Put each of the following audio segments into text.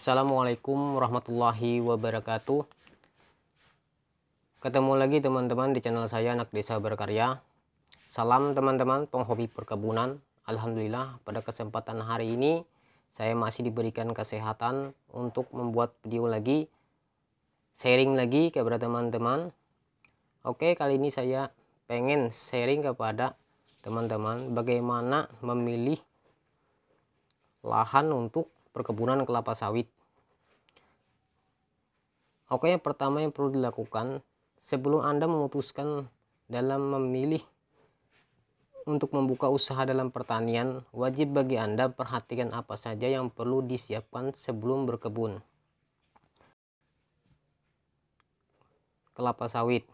Assalamualaikum warahmatullahi wabarakatuh. Ketemu lagi teman-teman di channel saya Anak Desa Berkarya. Salam teman-teman penghobi perkebunan. Alhamdulillah pada kesempatan hari ini saya masih diberikan kesehatan untuk membuat video lagi sharing lagi kepada teman-teman. Oke, kali ini saya pengen sharing kepada teman-teman bagaimana memilih lahan untuk perkebunan kelapa sawit. Oke, yang pertama yang perlu dilakukan sebelum Anda memutuskan dalam memilih untuk membuka usaha dalam pertanian, wajib bagi Anda perhatikan apa saja yang perlu disiapkan sebelum berkebun. Kelapa sawit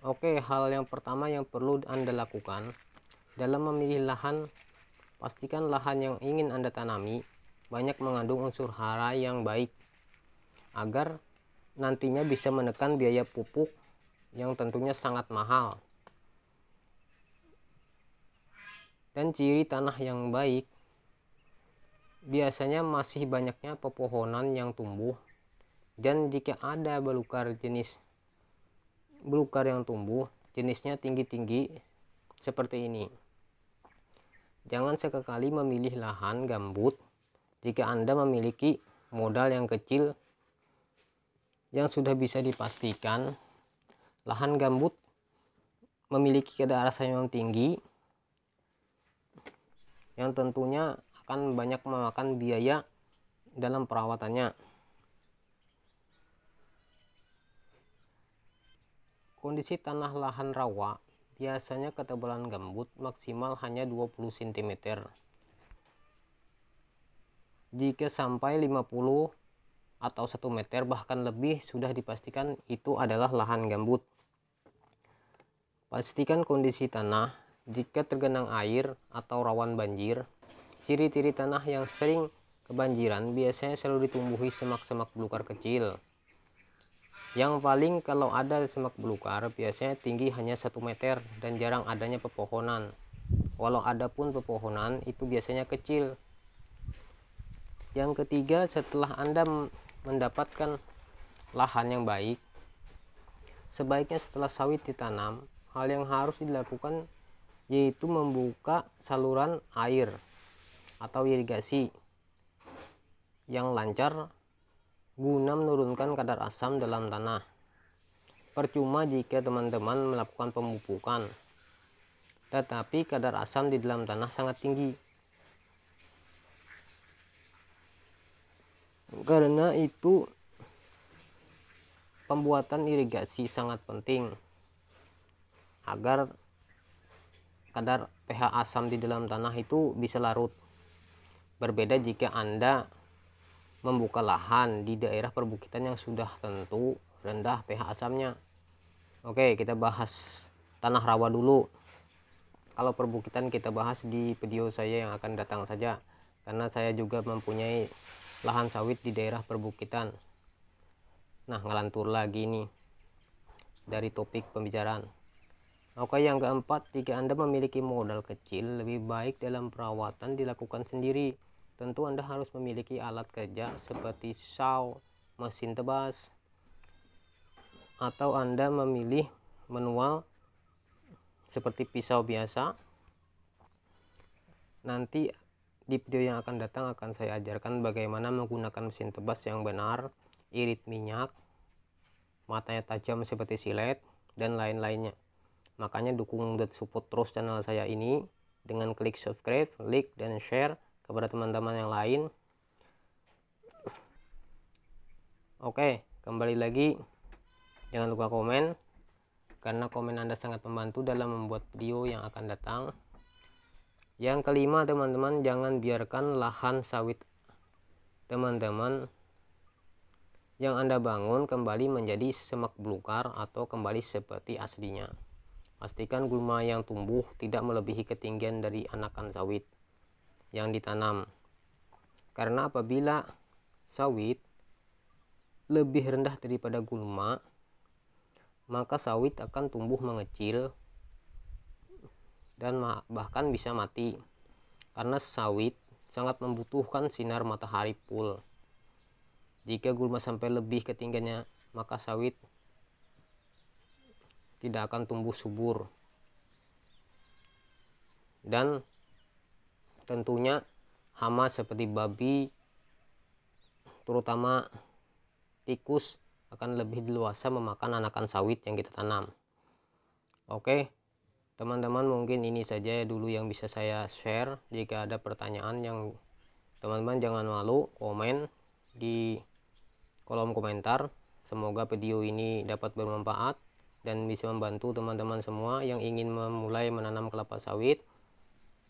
Oke, hal yang pertama yang perlu Anda lakukan dalam memilih lahan, pastikan lahan yang ingin Anda tanami banyak mengandung unsur hara yang baik agar nantinya bisa menekan biaya pupuk yang tentunya sangat mahal. Dan ciri tanah yang baik biasanya masih banyaknya pepohonan yang tumbuh dan jika ada belukar jenis belukar yang tumbuh jenisnya tinggi-tinggi seperti ini. Jangan sekali memilih lahan gambut jika Anda memiliki modal yang kecil yang sudah bisa dipastikan lahan gambut memiliki asam yang tinggi yang tentunya akan banyak memakan biaya dalam perawatannya Kondisi tanah lahan rawa biasanya ketebalan gambut maksimal hanya 20 cm. Jika sampai 50 atau 1 meter bahkan lebih sudah dipastikan itu adalah lahan gambut. Pastikan kondisi tanah jika tergenang air atau rawan banjir. Ciri-ciri tanah yang sering kebanjiran biasanya selalu ditumbuhi semak-semak belukar kecil yang paling kalau ada semak belukar biasanya tinggi hanya satu meter dan jarang adanya pepohonan walau ada pun pepohonan itu biasanya kecil yang ketiga setelah anda mendapatkan lahan yang baik sebaiknya setelah sawit ditanam hal yang harus dilakukan yaitu membuka saluran air atau irigasi yang lancar guna menurunkan kadar asam dalam tanah. Percuma jika teman-teman melakukan pemupukan, tetapi kadar asam di dalam tanah sangat tinggi. Karena itu, pembuatan irigasi sangat penting agar kadar pH asam di dalam tanah itu bisa larut. Berbeda jika Anda membuka lahan di daerah perbukitan yang sudah tentu rendah pH asamnya. Oke, kita bahas tanah rawa dulu. Kalau perbukitan kita bahas di video saya yang akan datang saja karena saya juga mempunyai lahan sawit di daerah perbukitan. Nah, ngelantur lagi nih dari topik pembicaraan. Oke, yang keempat, jika Anda memiliki modal kecil, lebih baik dalam perawatan dilakukan sendiri Tentu Anda harus memiliki alat kerja seperti saw, mesin tebas, atau Anda memilih manual seperti pisau biasa. Nanti di video yang akan datang akan saya ajarkan bagaimana menggunakan mesin tebas yang benar, irit minyak, matanya tajam seperti silet, dan lain-lainnya. Makanya dukung dan support terus channel saya ini dengan klik subscribe, like, dan share kepada teman-teman yang lain oke kembali lagi jangan lupa komen karena komen anda sangat membantu dalam membuat video yang akan datang yang kelima teman-teman jangan biarkan lahan sawit teman-teman yang Anda bangun kembali menjadi semak belukar atau kembali seperti aslinya. Pastikan gulma yang tumbuh tidak melebihi ketinggian dari anakan sawit yang ditanam. Karena apabila sawit lebih rendah daripada gulma, maka sawit akan tumbuh mengecil dan bahkan bisa mati. Karena sawit sangat membutuhkan sinar matahari full. Jika gulma sampai lebih ketinggiannya, maka sawit tidak akan tumbuh subur dan tentunya hama seperti babi terutama tikus akan lebih luasa memakan anakan sawit yang kita tanam oke teman-teman mungkin ini saja ya dulu yang bisa saya share jika ada pertanyaan yang teman-teman jangan malu komen di kolom komentar semoga video ini dapat bermanfaat dan bisa membantu teman-teman semua yang ingin memulai menanam kelapa sawit